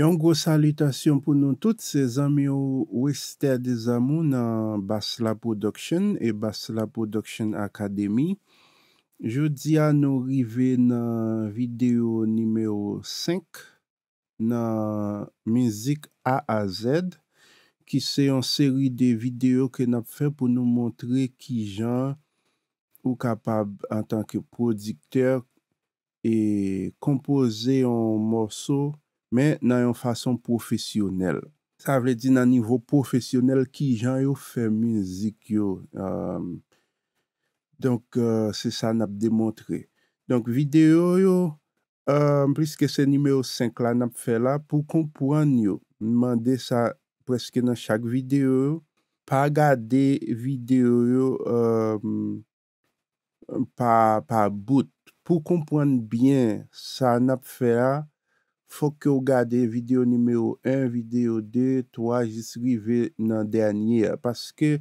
Yon gwo salutasyon pou nou tout se zami ou wester de zamou nan Basla Production e Basla Production Academy. Jodi a nou rive nan video nimeyo 5 nan Muzik A a Z. Ki se yon seri de video ke nap fe pou nou montre ki jan ou kapab an tanke prodikteur e kompoze yon morso. men nan yon fason profesyonel. Sa vle di nan nivou profesyonel ki jan yon fè mizik yon. Donk euh, se sa nan ap demontre. Donk videyo yon, pliske se nimeyo 5 la nan ap fè la, pou kompwen yon, mende sa preske nan chak videyo yon, pa gade videyo yon pa bout. Pou kompwen bien sa nan ap fè la, Fok yo gade video nimeyo 1, video 2, 3, jisri ve nan dernyer. Paske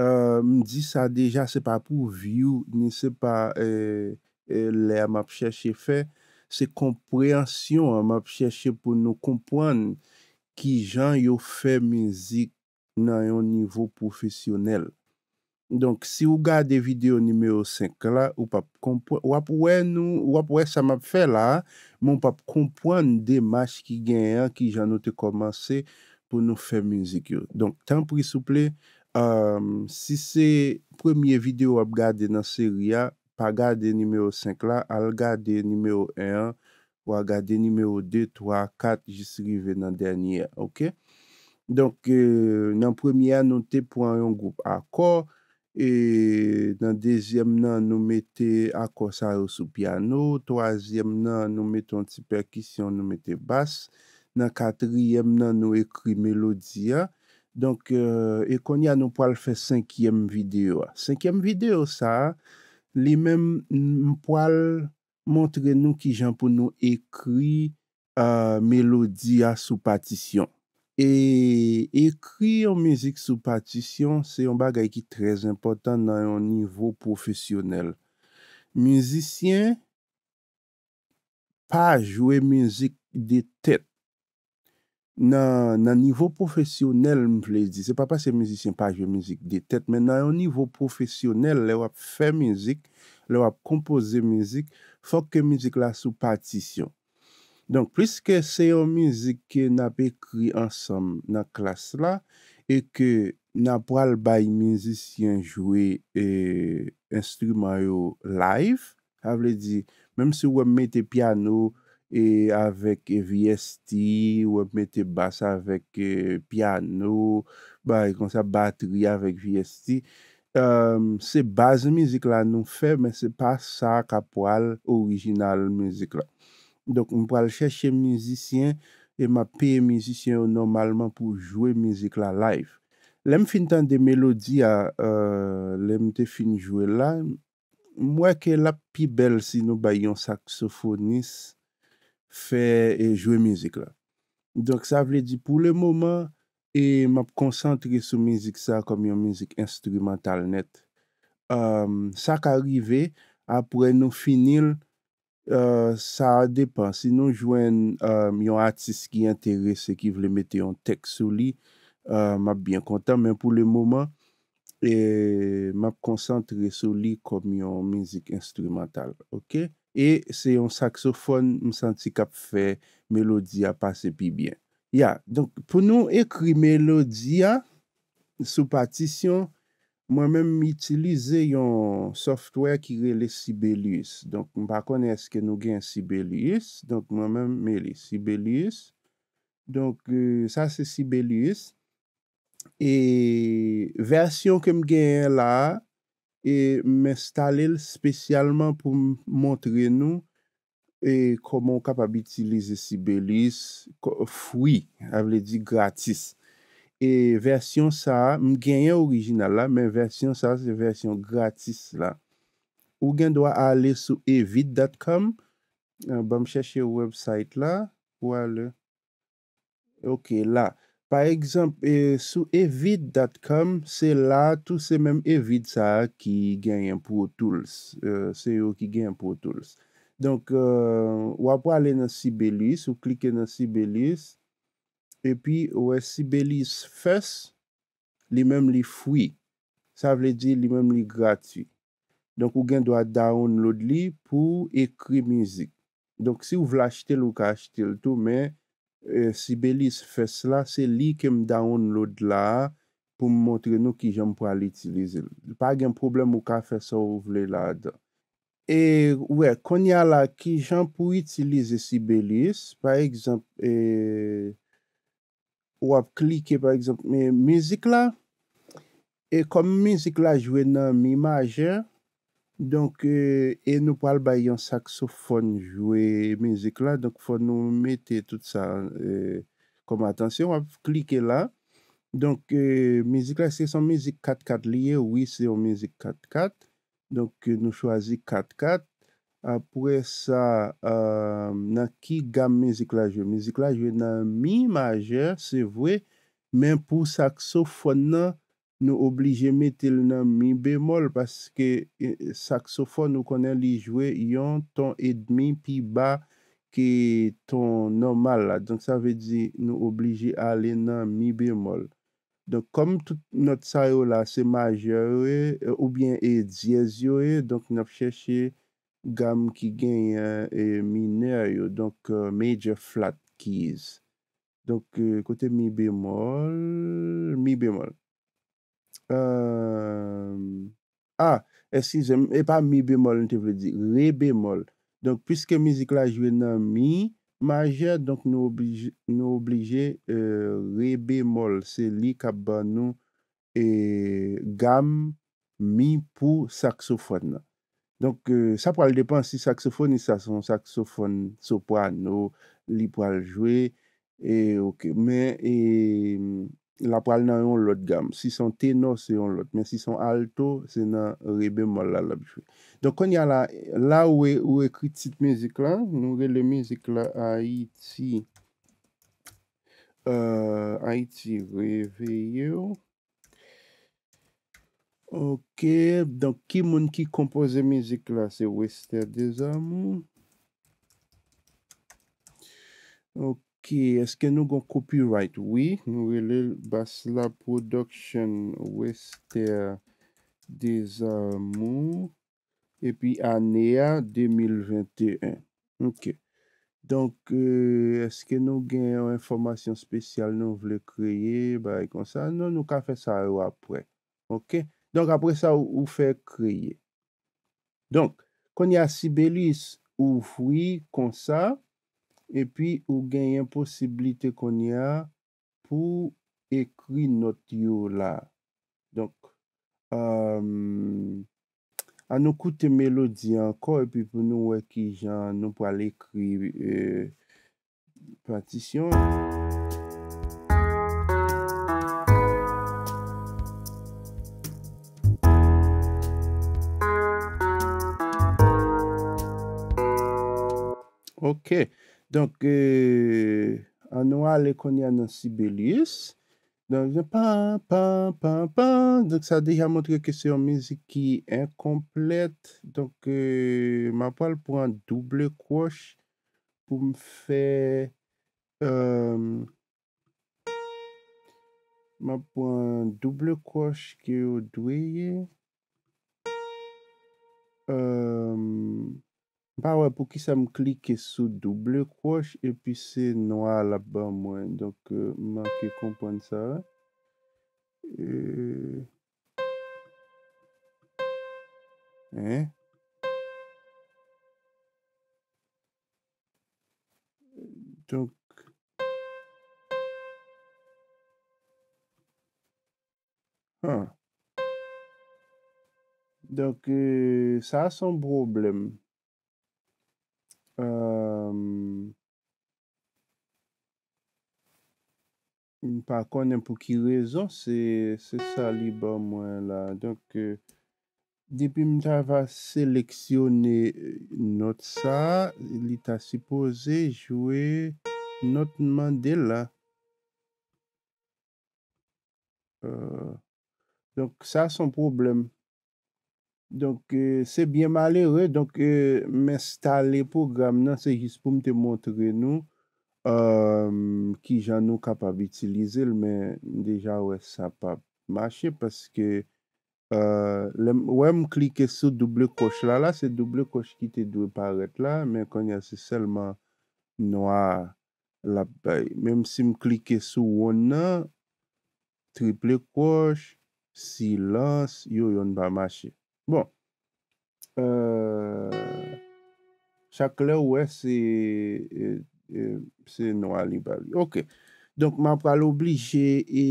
euh, mdi sa deja se pa pou view, ni se pa euh, euh, le a map cheshe fe. Se kompreansyon a map cheshe pou nou kompwane ki jan yo fe mizik nan yon nivou profesyonel. Donk, si ou gade video nimeyo 5 la, ou pap kompon, wap wè nou, wap wè sa map fè la, moun pap kompon de mach ki gen an ki jan nou te komanse pou nou fè müzik yo. Donk, tan pri souple, euh, si se premye video wap gade nan seri ya, pa gade nimeyo 5 la, al gade nimeyo 1, wap gade nimeyo 2, 3, 4, jisri ve nan derniye, ok? Donk, euh, nan premye an nou te pou an yon group akor, E nan dezyem nan nou mette akosa yo sou piano, toazyem nan nou metton ti perkisyon nou mette bas, nan katryem nan nou ekri melodia. Donk ekon euh, e ya nou poal fe synkyem videyo. Synkyem videyo sa, li menm poal montre nou ki jan pou nou ekri euh, melodia sou patisyon. E ekri yon mizik sou patisyon, se yon bagay ki trez impotant nan yon nivou profesyonel. Mizisyen pa jwe mizik de tet. Nan nivou profesyonel mple di, se pa pa se mizisyen pa jwe mizik de tet, men nan yon nivou profesyonel le wap fe mizik, le wap kompoze mizik, fok ke mizik la sou patisyon. Donk, pliske se yon mizik ke nap ekri ansam nan klas la, e ke nap wale bay mizisyen jwe euh, instrument yo live, avle di, menm se wap mette piano avek VST, wap mette bas avek euh, piano, bay konsa bateri avek VST, euh, se baz mizik la nou fe, men se pa sa kap wale orijinal mizik la. Donk m pral chèche m mizisyen e m ap pe m mizisyen ou normalman pou jwè mizik la live. Lem fin tan de melodi a euh, lem te fin jwè la, m wè ke la pi bel si nou bay yon saksofonis fè e jwè mizik la. Donk sa vle di pou le mouman e m ap konsantre sou mizik sa kom yon mizik instrumental net. Sa euh, ka rive ap wè nou finil Sa euh, depan, si nou jwen euh, yon atis ki enterese ki vle mette yon tek sou li, euh, map bien kontan, men pou le mouman, map konsantre sou li kom yon mizik instrumental, ok? E se yon saksofon, msanti kap fe, melodia pase pi bien. Ya, donc pou nou ekri melodia sou patisyon, Mwen menm itilize yon software ki rele Sibelius. Donk mpa konez ke nou gen Sibelius. Donk mwen menm me li Sibelius. Donk euh, sa se Sibelius. E versyon ke m gen la. E m installel spesyalman pou montre nou. E komon kapab itilize Sibelius. Foui avle di gratis. E versyon sa, m genyen orijinal la, men versyon sa, se versyon gratis la. Ou gen do a ale sou evid.com. Ba m chèche ou website la. Ou ale. Ok, la. Par exemple, e, sou evid.com, se la, tou se men evid sa ki genyen pro tools. E, se yo ki genyen pro tools. Donk, euh, wap wale nan Sibelius, ou klike nan Sibelius. E pi, wè, si belis fès, li mèm li fwi. Sa vle di, li mèm li gratis. Donk, ou gen do a download li pou ekri mizik. Donk, si ou vle achete lou ka achete l tout, mè, e, si belis fès la, se li kem download la pou mwotre nou ki jèm pou al itilize. Pa gen problem ou ka fès a ou vle la da. E, wè, kon ya la ki jèm pou itilize si belis, ou ap par exemple mais musique là et comme musique la jouer nan mi donc euh, et nous parle bah, nou saxophone jouer musique là donc mizik la, donk fon tout ça euh, comme attention. On ap klike la, donk e, mizik la son musique 4-4 oui c'est une musique 4-4, Donc, euh, nous choisissons 4-4, apwe sa euh, nan ki gam meziklajwe. Meziklajwe nan mi maje, se vwe, men pou saksofon nan nou oblije metel nan mi bemol, paske e, saksofon nou konen li jwe yon ton edmin pi ba ki ton normal la. Donk sa ve di nou oblije ale nan mi bemol. Donk kom tout not sa yo la se maje we, ou bien e djez yo we, donk nou ap cheshe, Gam ki genye e mineryo. Donk, euh, major flat keys. Donk, euh, kote mi bemol. Mi bemol. Euh, ah, eskize, e pa mi bemol nte vredi. Re bemol. Donk, pwiske mizik la jwena mi maje. Donk, nou oblije re bemol. Se li kaba nou e gam mi pou saksofon nan. Donk, sa euh, pral depan si saksofoni sa son saksofon sopwa nou li pral jwe. E ok, men mm, la pral nan yon lot gam. Si son tenor se yon lot, men si son alto se nan re bemol la lap jwe. Donk, kon ya la, la ou e kri tit mezik la, nou ve le mezik la Aiti, Aiti Reveyeo. Ok, donk ki moun ki kompoze mizik la, se Wester Desamu. Ok, eske nou gon copyright, oui, nou vele Basla Production, Wester Desamu, e pi Anea 2021. Ok, donk euh, eske nou gen yon informasyon spesyal nou vle kreye, ba e kon sa, nou nou ka fe sa yo apre. Ok. Donk apre sa ou ou fè kreye. Donk, kon y a si belis ou fwi konsa, epi ou genyen posibilite kon y a pou ekri not yo la. Donk, an nou koute melodi anko, epi pou nou wè ki jan nou pou alèkri e, patisyon. OK. Donc, euh, noir, les Sibelius. Donc, pan, Donc, ça a déjà montré que c'est une musique qui est incomplète. Donc, euh, ma parole pour un double croche pour me faire. Euh, ma double croche qui est au euh, bah ouais, pour qui ça me clique sous double croche et puis c'est noir là-bas moi. Donc, je euh, comprendre ça. Euh, hein? Donc... Hein? Donc, euh, ça a son problème. Euh, Par kon, pou ki rezon, se sa li ba mwen la. Donk, euh, depi mta va seleksyone not sa, li ta sipoze jwe not mande la. Euh, donk, sa son probleme. Donk euh, se byen malere, donk euh, men stale program nan se jis pou m te montre nou ki jan nou kapav itilize l men deja wè sa pa mache. Paske wè m klike sou doble kosh la la se doble kosh ki te dwe paret la men konye se selman noa la bay. Menm si m klike sou wò nan, triple kosh, si lan, yo yon va mache. Bon, chak lè wè, se nou an li bali. Ok, donk ma pral oblije e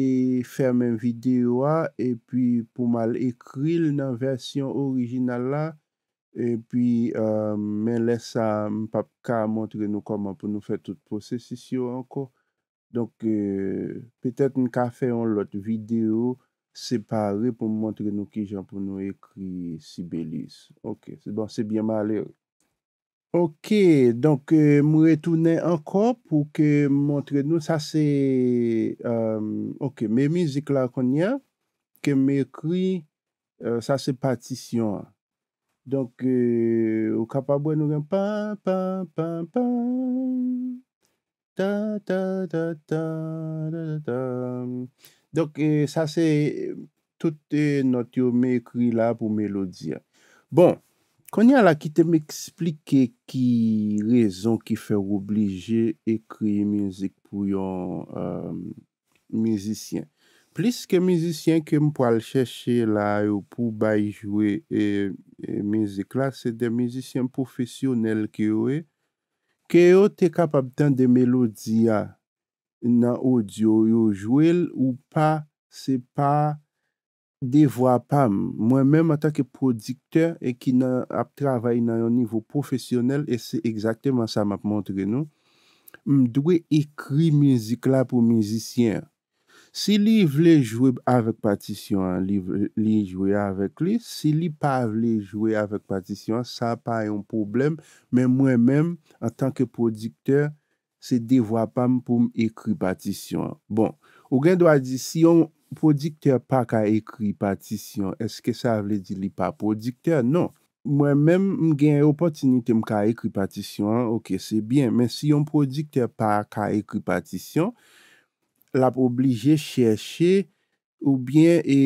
fèm en videyo a, e pi pou mal ekril nan versyon orijinal la, e pi euh, men lè sa, m pap ka montre nou koman pou nou fè tout prosesisyon anko. Donk, euh, petèt m ka fè an lot videyo, separe pou mwantre nou ki jan pou nou ekri si belis. Ok, se bon, se bien maler. Ok, donk euh, mwetoune ankon pou ke mwantre nou, sa se, euh, ok, me mizik la konye, ke me ekri, sa se patisyon. Donk, ou kapabwe nou gen, pa, pa, pa, pa, ta, ta, ta, ta, ta, ta, ta, ta, ta. Donk, e, sa se toute notyo me ekri la pou melodia. Bon, kon ya la ki te me eksplike ki rezon ki fer oblije ekri mizik pou yon um, mizisyen. Plis ke mizisyen ke m pou al cheshe la ou pou bayi jwe e, e, mizik la, se de mizisyen profesyonel ki yo e, ki yo te kapap den de melodia. nan audio yo jwel ou pa, se pa devwa pam. Mwen menm an tanke prodikteur e ki nan ap travay nan yon nivou profesyonel e se ekzakteman sa map montre nou, mdwe ekri mizik la pou mizisyen. Se li vle jwwe avèk patisyon, li jwwe avèk li, se li pa vle jwwe avèk patisyon, sa pa yon problem, men mwen menm an tanke prodikteur se devwa pa m pou m ekri patisyon. Bon, ou gen do a di, si yon prodikter pa ka ekri patisyon, eske sa vle di li pa prodikter? Non. Mwen men m gen yon potinite m ka ekri patisyon, ok, se bien, men si yon prodikter pa ka ekri patisyon, la pou oblije cheshe ou bien e,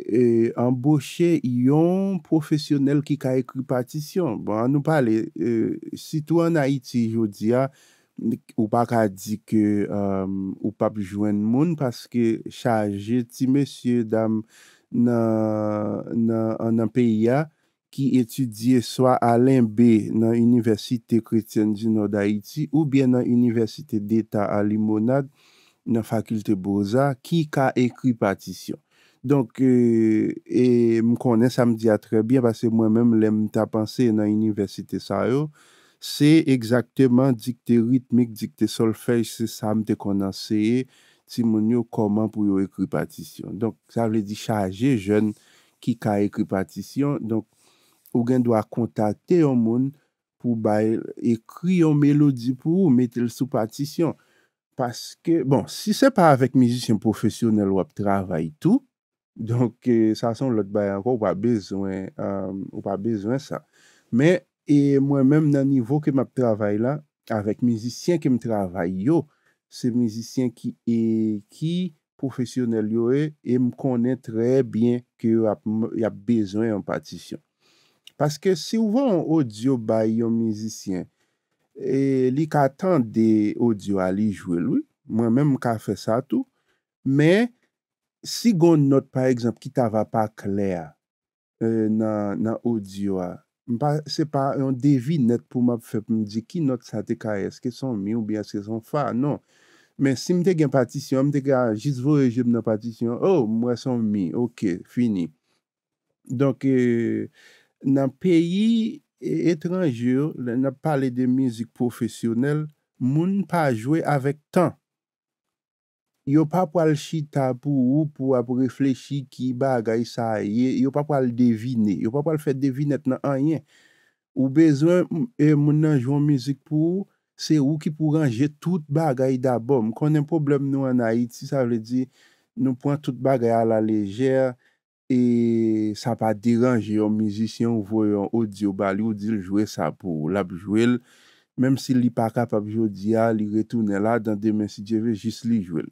e, emboshe yon profesyonel ki ka ekri patisyon. Bon, an nou pale, e, sitou an Haiti, yo di ya, ou pa ka di ke um, ou pap jwen moun, paske chaje ti mesye dam nan anan peya ki etudye swa alenbe nan Universite Kretjen di Nord Haiti ou bien nan Universite D'Eta a Limonade nan Fakulte Boza ki ka ekri patisyon. Donk, e euh, m konen sa m diya trebyan paske mwen menm lem ta panse nan Universite Sao ou bien nan Universite D'Eta a Limonade Se ekzakteman dik te ritmik, dik te solfej, se sa mte konan seye, ti moun yo koman pou yo ekri patisyon. Donk, sa vle di chaje jen ki ka ekri patisyon. Donk, ou gen dwa kontate yon moun pou baye ekri yon melodi pou ou metel sou patisyon. Paske, bon, si se pa avek mizisyon profesyonel wap travay tou, donk, e, sa son lot baye anko, ou pa bezwen sa. E mwen mèm nan nivou ke m ap travay la, avèk mizisyen ke m travay yo, se mizisyen ki e, profesyonel yo e, e m konen tre bie ki yo ap bezwen yon patisyon. Paske se ouvan yon audio bay yon mizisyen, e li ka tan de audio a li jwe lou, mwen mèm m ka fe sa tou, mè si gon not par ekzamp ki ta va pa kler e, nan audio a, Se pa yon devin net pou m ap fep m di ki not sa te ka eske son mi ou bi eske son fa, non. Men si m te gen patisyon, m te gen jisvo rejib nan patisyon, oh, m wè son mi, oke, fini. Donk e, nan peyi e, etranjur, nan pale de mizik profesyonel, moun pa jwe avèk tan. yo pa pal chita pou ou pou ap reflechi ki bagay sa ye, yo pa pal devine, yo pa pal fet devinet nan anyen. Ou bezwen, e moun nan joun mizik pou ou, se ou ki pou range tout bagay da bom. Konen problem nou an Haiti, sa vle di, nou pon tout bagay ala lejer, e sa pa deranje yon mizisyen ou voyon audio bali ou dil jwe sa pou ou lap jwel, menm si li pakap ap jodia, li retounen la, dan demen si djeve, jis li jwel.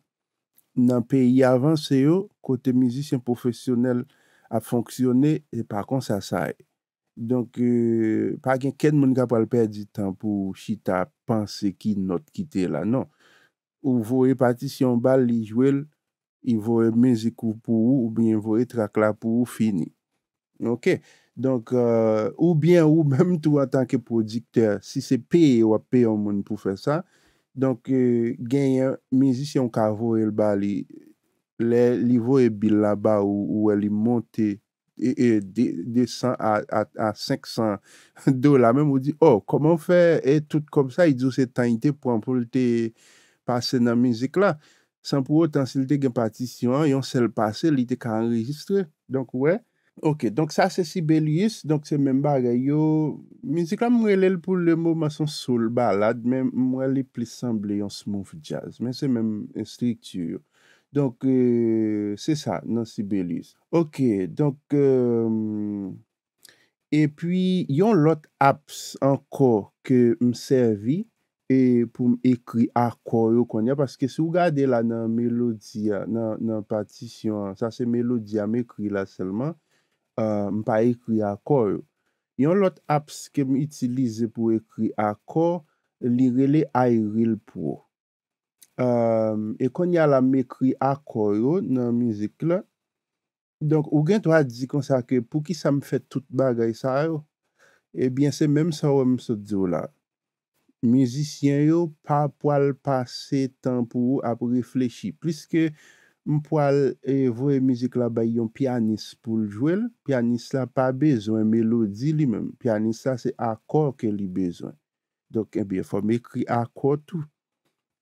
nan pe y avanse yo, kote mizisyen profesyonel a fonksyone, e pa kon sa say. E. Donk, e, pa gen ken moun ka pal perdi tan pou chita panse ki not kite la, non. Ou vowe patisyon bal li jwel, y vowe mezi kou pou ou, ou bien vowe trakla pou ou fini. Ok, donk, e, ou bien ou menm tou an tanke produkteur, si se pe ou ap pe yon moun pou fè sa, Donk gen yon mizisyon ka vo el ba li, li vo e bil la ba ou el li monte de 100 a 500 do la. Mwen mwen di, oh, koman fe, e tout kom sa, i djou se tanite pou an pou li te pase nan mizik la. San pou wotan si li te gen patisyon, yon sel pase, li te ka enregistre. Donk wè. Ok, donc ça c'est Sibelius, donc c'est même bagay yo. Müzik la mou elèl pou le mou mason soul, balad, mou elèl pli semblé yon smooth jazz, men c'est même un strictur. Donc, euh, c'est ça nan Sibelius. Ok, donc, euh, et puis yon lot apps anko ke m'servi e, pou m'ekri akor yo konya, paske sou gade la nan melodia, nan patisyon, ça c'est melodia m'ekri la selman, Euh, m pa ekri akor yo. Yon lot apse kem itilize pou ekri akor, li rele ay ril pou. Euh, e kon yal am ekri akor yo nan mizik la. Donk, ou gen to a di konsa ke pou ki sa m fè tout bagay sa yo, ebyen eh se menm sa wèm se diyo la. Mizisyen yo pa pwal pase tan pou ap reflechi. Plis ke... M pou al e, vwe mizik la bay yon pianis pou l'jwel. Pianis la pa bezwen, melodi li menm. Pianis la se akor ke li bezwen. Dok en biye, fò m ekri akor tou.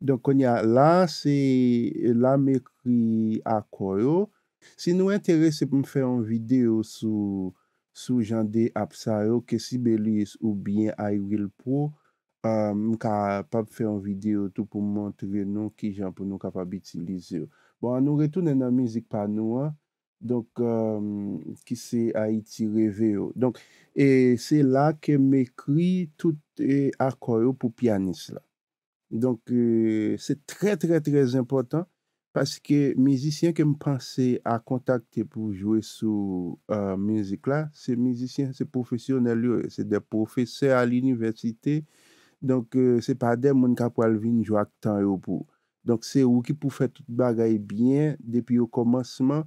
Donk kon ya la, se la m ekri akor yo. Se nou entere se pou m fè an videyo sou jan de ap sa yo, ke si beli ou byen iWill Pro, m ka pap fè an videyo tou pou montre nou ki jan pou nou kapab itilize yo. Bon, anou retounen nan mizik pa nou, an, donk, ki euh, se Haiti Reveo, donk, e se la ke me kri tout e akor euh, euh, yo pou pianist la. Donk, se tre tre tre important, paske mizisyen ke m panse a kontakte pou jwe sou mizik la, se mizisyen, se profesyonel yo, se de profeseur al universite, donk, se pa dem moun ka kwalvin jou ak tan yo pou Donk se ou ki pou fè tout bagay byen depi yo komansman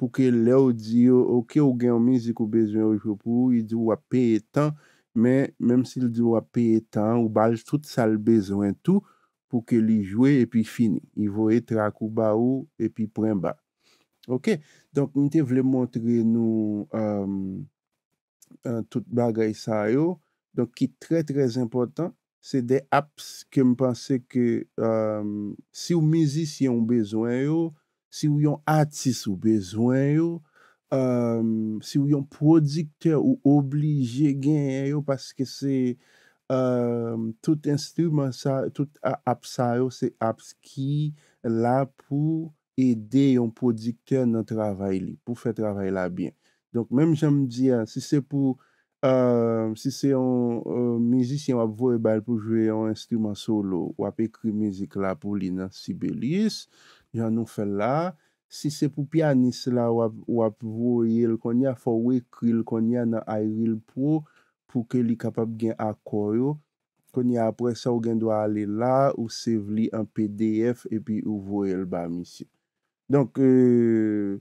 pou ke le ou di yo, ou ke ou gen ou mizik ou bezwen yo jopou, i di wap peye tan, men mèm si li di wap peye tan, ou bal tout sal bezwen tou pou ke li jwe epi fini. I vo etra kou ba ou epi pren ba. Ok, donk mte vle montre nou um, uh, tout bagay sa yo, donk ki tre tre zimpotant, Se de apse kem panse ke euh, si ou mizis yon bezwen yo, si ou yon atis ou bezwen yo, si ou yon prodikter ou euh, oblije gen yo, paske se euh, tout apse yo, se apse ki la pou ede yon prodikter nan travay li, pou fe travay la bin. Donk menm janm diya, se se pou, Euh, si se yon mizisyen wap vwe bal pou jwe yon instrument solo wap ekri mizik la pou li nan Sibelius jan nou fel la si se pou pianiste la wap vwe yel konya fwo ekri l konya nan iReal Pro pou ke li kapap gen akor yo konya apresa ou gen dwa ale la ou sev li an PDF epi ou vwe yel ba misye donk euh,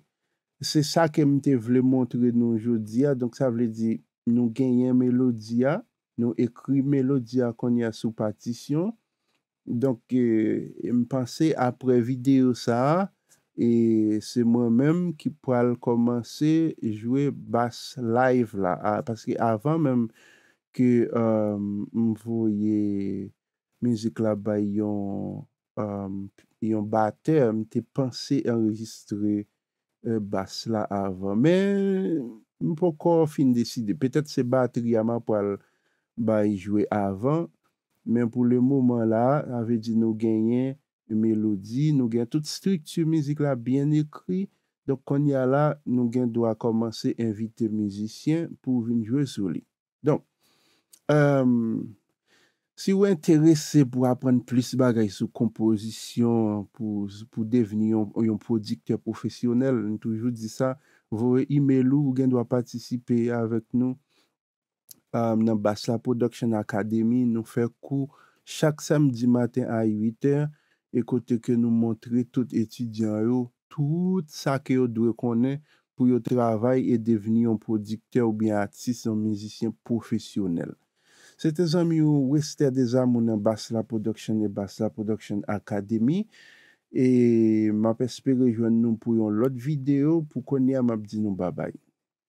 se sa ke mte vle montre nou jodi ya donk sa vle di Nou genyen melodia, nou ekri melodia kon ya sou patisyon. Donk, e, mpansè apre video sa, e se mwen menm ki pral komanse jwe bas live la. Paske avan menm ke mvoye um, mizik la ba yon um, bate, mte pansè enregistre e, bas la avan. m pou kon fin deside, petet se ba triyama pou al ba yi jwe avan, men pou le mouman la, ave di nou genyen, melodi, nou gen tout stiktyo mizik la, bien ekri, dok kon ya la, nou gen do a komanse invite mizisyen pou vin jwe soli. Donk, ehm, si ou enterese pou apren plus bagay sou kompozisyon pou deveni yon prodiktyo profesyonel, nou toujou di sa, Vowe e-mail ou gen dwa patisipe avek nou nan Basla Production Akademi nou fekou chak samdi maten a 8 er. E kote ke nou montre tout etidyan yo, tout sa ke yo dwe konen pou yo travay e deveni yon prodikte ou bien atis, yon mizisyen profesyonel. Se te zan mi ou wester de zan moun nan Basla Production e Basla Production Akademi. E map espere jwen nou pou yon lot videyo pou konye a map di nou babay.